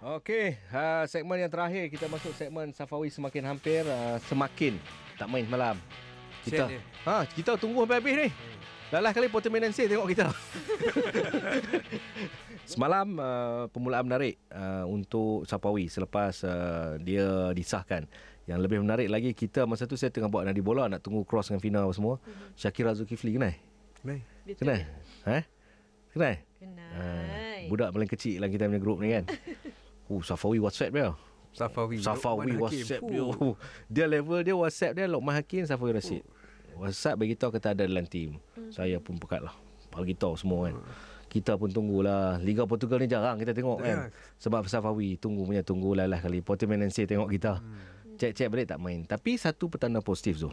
Okey, uh, segmen yang terakhir kita masuk segmen Safawi semakin hampir uh, semakin tak main malam. Kita ha kita tunggu sampai habis ni. Lelah hmm. kali Potter Man tengok kita. Semalam uh, permulaan menarik uh, untuk Safawi selepas uh, dia disahkan. Yang lebih menarik lagi kita masa tu saya tengah buat nadi bola nak tunggu cross dengan final apa semua. Hmm. Syakira Zulkifli kena, kena, kena, Ha? Kenal? Kenal. budak paling kecil lah kita punya grup ni kan. Oh Safawi WhatsApp dia. Safawi. Safawi WhatsApp dia. Dia level dia WhatsApp dia Lokman Hakim Safawi Rashid. WhatsApp bagi tahu kata ada dalam team. Hmm. Saya pun pekat lah. Bagi tahu semua kan. Kita pun tunggulah. Liga Portugal ni jarang kita tengok kan. Sebab Safawi tunggu punya tunggu lah kali. Porto Menense tengok kita. Hmm. Cek-cek balik tak main. Tapi satu petanda positif tu.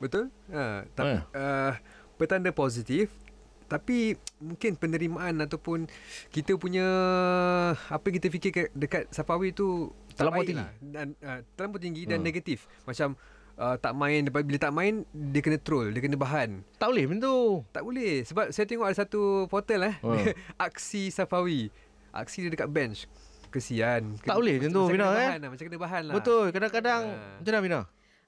Betul? Ha, tapi, ha. Uh, petanda positif. Tapi mungkin penerimaan ataupun kita punya apa kita fikir dekat Safawi tu terlalu tinggi lah. dan uh, terlalu tinggi dan ah, hmm. negatif macam uh, tak main bila tak main dia kena troll dia kena bahan tak boleh macam tu tak boleh sebab saya tengok ada satu portal eh hmm. aksi Safawi aksi dia dekat bench kesian tak kena, boleh macam tu Mina eh lah, macam kena bahan lah betul kadang-kadang uh. macam mana Mina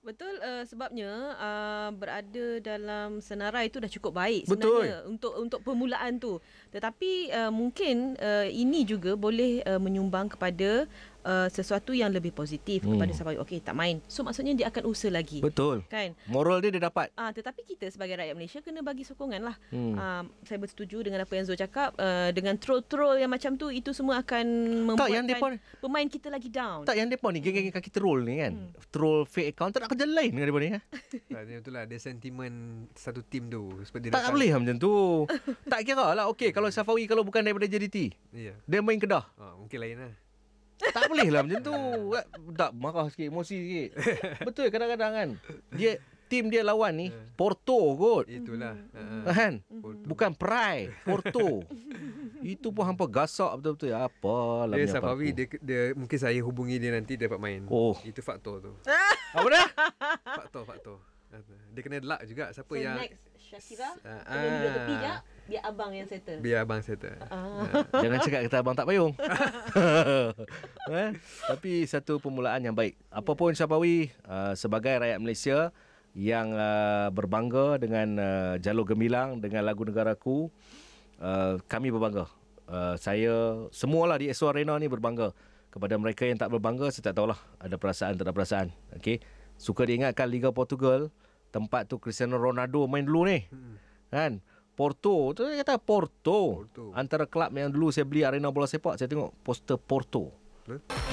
Betul uh, sebabnya uh, berada dalam senarai itu dah cukup baik Betul. untuk untuk permulaan tu. Tetapi uh, mungkin uh, ini juga boleh uh, menyumbang kepada Uh, sesuatu yang lebih positif hmm. kepada sahabat okey tak main so maksudnya dia akan usaha lagi betul kan moral dia dia dapat ah uh, tetapi kita sebagai rakyat Malaysia kena bagi sokongan lah hmm. uh, saya bersetuju dengan apa yang Zul cakap uh, dengan troll-troll yang macam tu itu semua akan membuatkan tak, pemain kita lagi down tak yang depa ni geng-geng kaki troll ni kan hmm. troll fake account tak nak kerja lain dengan depa ni ha tak betul lah ada sentimen satu tim tu seperti tak boleh lah macam tu tak kira lah okey kalau Safawi kalau bukan daripada JDT yeah. dia main Kedah oh, mungkin lain lah tak boleh lah macam tu. Tak marah sikit, emosi sikit. Betul kadang-kadang kan. Dia tim dia lawan ni hmm. Porto kot. Itulah. Hmm. Ha, ha. Kan? Bukan Pride, Porto. Itu pun hampa gasak betul-betul. Apa lah dia Safawi dia, dia, mungkin saya hubungi dia nanti dia dapat main. Oh. Itu faktor tu. Apa dah? faktor, faktor. Dia kena luck juga siapa so, yang next Shakira. Ah. dia tepi jap. Biar abang yang settle. Biar abang settle. Uh. Jangan cakap kata abang tak payung. eh? Tapi satu permulaan yang baik. Apa pun Syabawi uh, eh, sebagai rakyat Malaysia yang uh, berbangga dengan uh, Jalur Gemilang dengan lagu negaraku uh, kami berbangga. Uh, saya semualah di Esor Arena ni berbangga. Kepada mereka yang tak berbangga saya tak tahulah ada perasaan tak ada perasaan. Okay, Suka diingatkan Liga Portugal tempat tu Cristiano Ronaldo main dulu ni. Hmm. Kan? Porto tu kata Porto. Porto. Antara kelab yang dulu saya beli arena bola sepak saya tengok poster Porto. Ne?